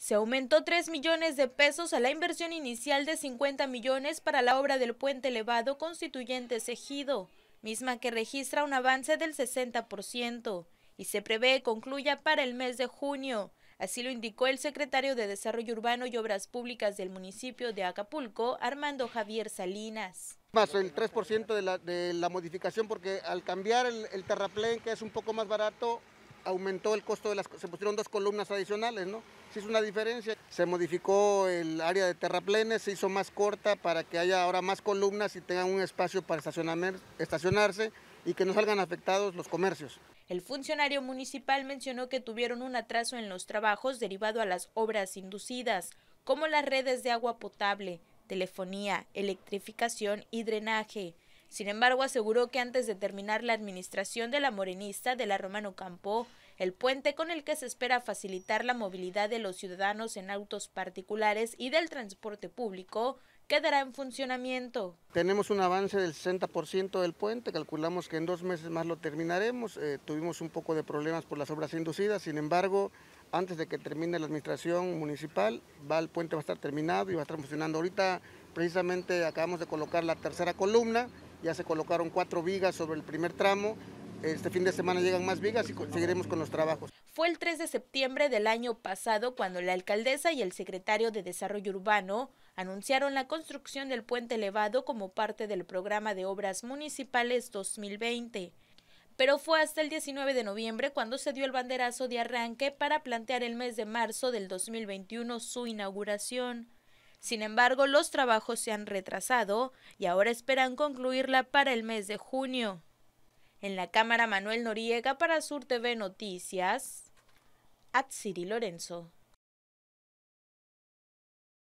Se aumentó 3 millones de pesos a la inversión inicial de 50 millones para la obra del puente elevado constituyente Ejido, misma que registra un avance del 60% y se prevé concluya para el mes de junio. Así lo indicó el secretario de Desarrollo Urbano y Obras Públicas del municipio de Acapulco, Armando Javier Salinas. Más el 3% de la, de la, modificación porque al cambiar el, el terraplén, que es un poco más barato, aumentó el costo de las... se pusieron dos columnas adicionales, ¿no? Se hizo una diferencia. Se modificó el área de terraplenes, se hizo más corta para que haya ahora más columnas y tengan un espacio para estacionarse y que no salgan afectados los comercios. El funcionario municipal mencionó que tuvieron un atraso en los trabajos derivado a las obras inducidas, como las redes de agua potable, telefonía, electrificación y drenaje. Sin embargo, aseguró que antes de terminar la administración de la morenista de la Romano Campo, el puente con el que se espera facilitar la movilidad de los ciudadanos en autos particulares y del transporte público quedará en funcionamiento. Tenemos un avance del 60% del puente, calculamos que en dos meses más lo terminaremos, eh, tuvimos un poco de problemas por las obras inducidas, sin embargo, antes de que termine la administración municipal, va, el puente va a estar terminado y va a estar funcionando. Ahorita precisamente acabamos de colocar la tercera columna, ya se colocaron cuatro vigas sobre el primer tramo. Este fin de semana llegan más vigas y seguiremos con los trabajos. Fue el 3 de septiembre del año pasado cuando la alcaldesa y el secretario de Desarrollo Urbano anunciaron la construcción del puente elevado como parte del programa de obras municipales 2020 pero fue hasta el 19 de noviembre cuando se dio el banderazo de arranque para plantear el mes de marzo del 2021 su inauguración. Sin embargo, los trabajos se han retrasado y ahora esperan concluirla para el mes de junio. En la Cámara Manuel Noriega para Sur TV Noticias, Atsiri Lorenzo.